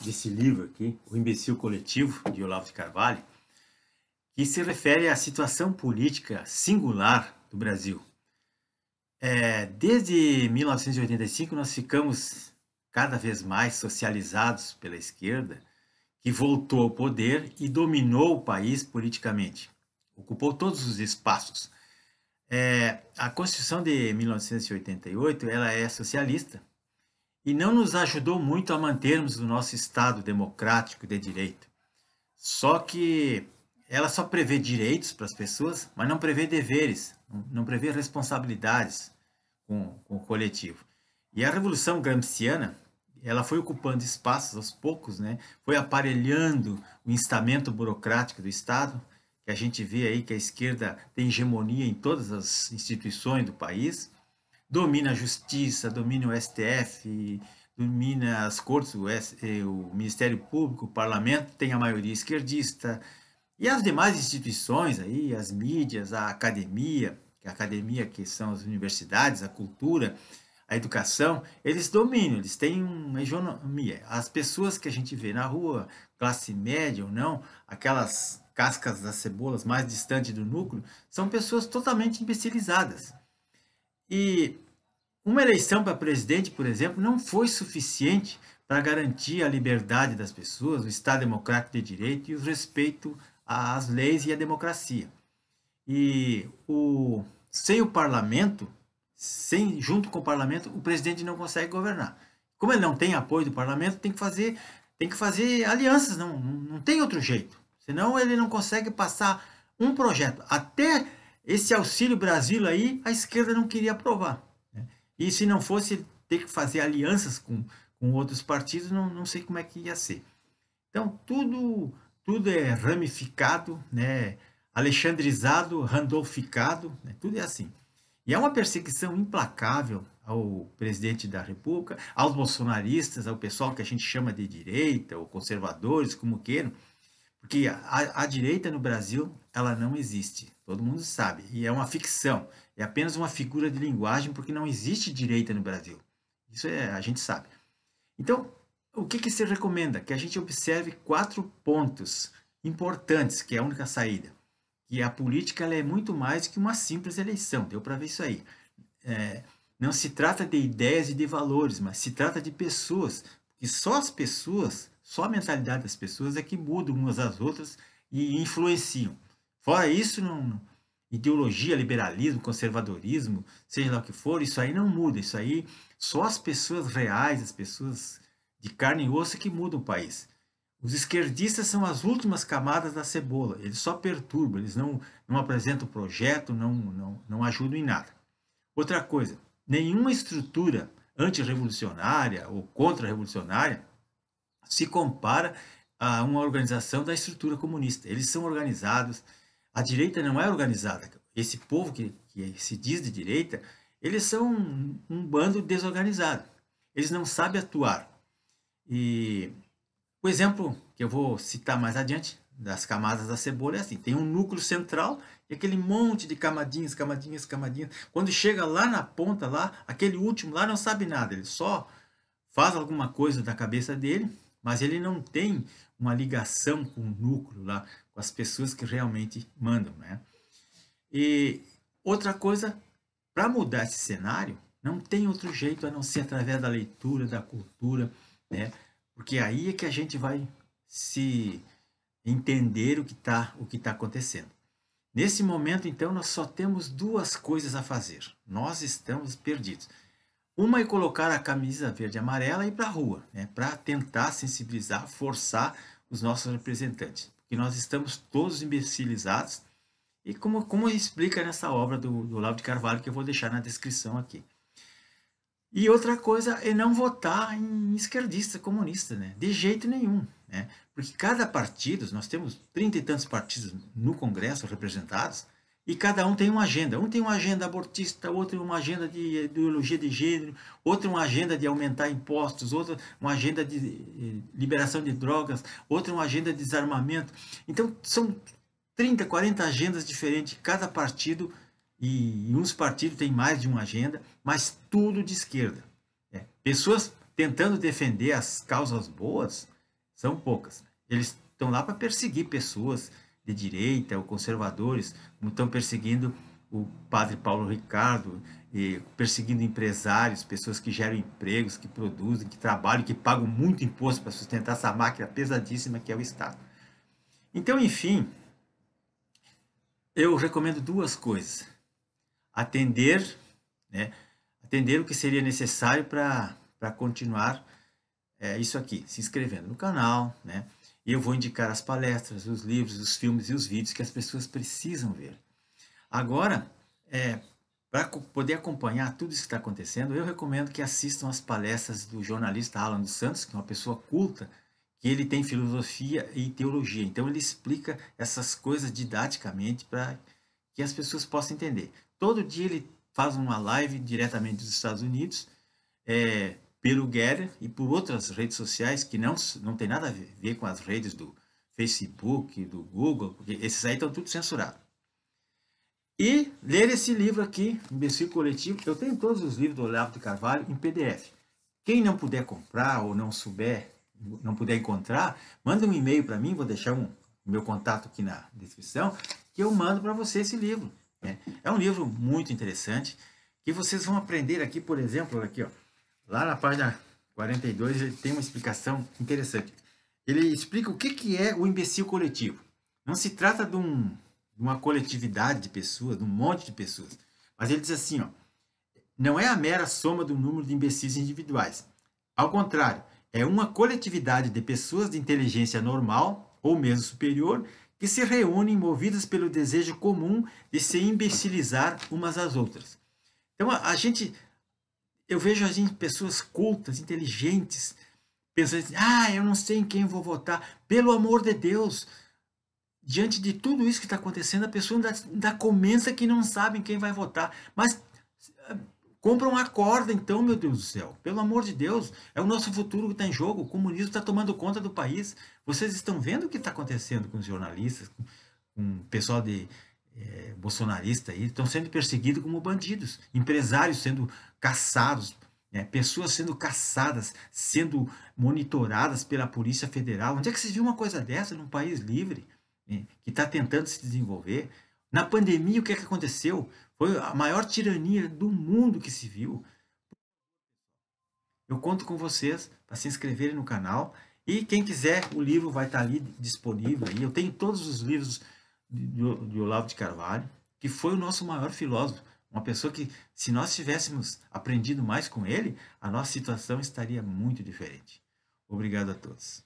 desse livro aqui, O Imbecil Coletivo, de Olavo de Carvalho, que se refere à situação política singular do Brasil. É, desde 1985, nós ficamos cada vez mais socializados pela esquerda, que voltou ao poder e dominou o país politicamente. Ocupou todos os espaços. É, a Constituição de 1988 ela é socialista, e não nos ajudou muito a mantermos o nosso Estado democrático de direito. Só que ela só prevê direitos para as pessoas, mas não prevê deveres, não prevê responsabilidades com, com o coletivo. E a Revolução Gramsciana, ela foi ocupando espaços aos poucos, né? foi aparelhando o instamento burocrático do Estado, que a gente vê aí que a esquerda tem hegemonia em todas as instituições do país, domina a justiça, domina o STF, domina as cortes, o, S, eh, o Ministério Público, o parlamento tem a maioria esquerdista, e as demais instituições aí, as mídias, a academia, a academia que são as universidades, a cultura, a educação, eles dominam, eles têm uma hegemonia. As pessoas que a gente vê na rua, classe média ou não, aquelas cascas das cebolas mais distantes do núcleo, são pessoas totalmente imbecilizadas. E uma eleição para presidente, por exemplo, não foi suficiente para garantir a liberdade das pessoas, o Estado democrático de direito e o respeito às leis e à democracia. E o, sem o parlamento, sem, junto com o parlamento, o presidente não consegue governar. Como ele não tem apoio do parlamento, tem que fazer, tem que fazer alianças, não, não tem outro jeito. Senão ele não consegue passar um projeto. Até esse Auxílio Brasil aí, a esquerda não queria aprovar. Né? E se não fosse ter que fazer alianças com, com outros partidos, não, não sei como é que ia ser. Então, tudo, tudo é ramificado, né? alexandrizado, randolficado, né? tudo é assim. E é uma perseguição implacável ao presidente da República, aos bolsonaristas, ao pessoal que a gente chama de direita, ou conservadores, como queiram, porque a, a direita no Brasil, ela não existe. Todo mundo sabe. E é uma ficção. É apenas uma figura de linguagem porque não existe direita no Brasil. Isso é, a gente sabe. Então, o que, que se recomenda? Que a gente observe quatro pontos importantes, que é a única saída. Que a política ela é muito mais que uma simples eleição. Deu para ver isso aí. É, não se trata de ideias e de valores, mas se trata de pessoas. Porque só as pessoas, só a mentalidade das pessoas é que mudam umas às outras e influenciam. Fora isso, não, ideologia, liberalismo, conservadorismo, seja lá o que for, isso aí não muda. Isso aí só as pessoas reais, as pessoas de carne e osso que mudam o país. Os esquerdistas são as últimas camadas da cebola. Eles só perturbam, eles não, não apresentam projeto, não, não, não ajudam em nada. Outra coisa, nenhuma estrutura antirrevolucionária ou contra-revolucionária se compara a uma organização da estrutura comunista. Eles são organizados, a direita não é organizada. Esse povo que, que se diz de direita, eles são um, um bando desorganizado. Eles não sabem atuar. E o exemplo que eu vou citar mais adiante das camadas da cebola é assim: tem um núcleo central e aquele monte de camadinhas, camadinhas, camadinhas. Quando chega lá na ponta, lá, aquele último lá não sabe nada, ele só faz alguma coisa da cabeça dele, mas ele não tem uma ligação com o núcleo lá, com as pessoas que realmente mandam, né? E outra coisa, para mudar esse cenário, não tem outro jeito a não ser através da leitura, da cultura, né? Porque aí é que a gente vai se entender o que está o que tá acontecendo. Nesse momento, então, nós só temos duas coisas a fazer. Nós estamos perdidos. Uma é colocar a camisa verde e amarela e ir para a rua, né? para tentar sensibilizar, forçar os nossos representantes que nós estamos todos imbecilizados. E como, como explica nessa obra do, do Olavo de Carvalho, que eu vou deixar na descrição aqui. E outra coisa é não votar em esquerdista, comunista, né? De jeito nenhum, né? Porque cada partido, nós temos trinta e tantos partidos no Congresso representados, e cada um tem uma agenda. Um tem uma agenda abortista, outro uma agenda de ideologia de gênero, outro uma agenda de aumentar impostos, outro uma agenda de eh, liberação de drogas, outro uma agenda de desarmamento. Então, são 30, 40 agendas diferentes, cada partido, e, uns partidos têm mais de uma agenda, mas tudo de esquerda. É. Pessoas tentando defender as causas boas são poucas. Eles estão lá para perseguir pessoas, de direita ou conservadores, como estão perseguindo o padre Paulo Ricardo, perseguindo empresários, pessoas que geram empregos, que produzem, que trabalham, que pagam muito imposto para sustentar essa máquina pesadíssima que é o Estado. Então, enfim, eu recomendo duas coisas. Atender, né? atender o que seria necessário para continuar é, isso aqui, se inscrevendo no canal, né? E eu vou indicar as palestras, os livros, os filmes e os vídeos que as pessoas precisam ver. Agora, é, para poder acompanhar tudo isso que está acontecendo, eu recomendo que assistam as palestras do jornalista Alan dos Santos, que é uma pessoa culta, que ele tem filosofia e teologia. Então ele explica essas coisas didaticamente para que as pessoas possam entender. Todo dia ele faz uma live diretamente dos Estados Unidos, é, pelo Getter e por outras redes sociais que não, não tem nada a ver com as redes do Facebook, do Google, porque esses aí estão tudo censurados. E ler esse livro aqui, Imbecil Coletivo, eu tenho todos os livros do Olavo de Carvalho em PDF. Quem não puder comprar ou não souber, não puder encontrar, manda um e-mail para mim, vou deixar um meu contato aqui na descrição, que eu mando para você esse livro. Né? É um livro muito interessante, que vocês vão aprender aqui, por exemplo, aqui, ó, Lá na página 42 ele tem uma explicação interessante. Ele explica o que, que é o imbecil coletivo. Não se trata de, um, de uma coletividade de pessoas, de um monte de pessoas. Mas ele diz assim, ó, não é a mera soma do número de imbecis individuais. Ao contrário, é uma coletividade de pessoas de inteligência normal ou mesmo superior que se reúnem movidas pelo desejo comum de se imbecilizar umas às outras. Então a, gente eu vejo as pessoas cultas, inteligentes, pensando assim, ah, eu não sei em quem vou votar. Pelo amor de Deus, diante de tudo isso que está acontecendo, a pessoa ainda, ainda que não sabe em quem vai votar. Mas eh, compra uma corda então, meu Deus do céu. Pelo amor de Deus, é o nosso futuro que está em jogo. O comunismo está tomando conta do país. Vocês estão vendo o que está acontecendo com os jornalistas, com o pessoal de, é, bolsonarista aí estão sendo perseguidos como bandidos, empresários sendo caçados, né? pessoas sendo caçadas, sendo monitoradas pela Polícia Federal. Onde é que se viu uma coisa dessa num país livre né? que está tentando se desenvolver? Na pandemia, o que, é que aconteceu? Foi a maior tirania do mundo que se viu. Eu conto com vocês para se inscreverem no canal. E quem quiser, o livro vai estar tá ali disponível. eu tenho todos os livros de Olavo de Carvalho, que foi o nosso maior filósofo, uma pessoa que, se nós tivéssemos aprendido mais com ele, a nossa situação estaria muito diferente. Obrigado a todos.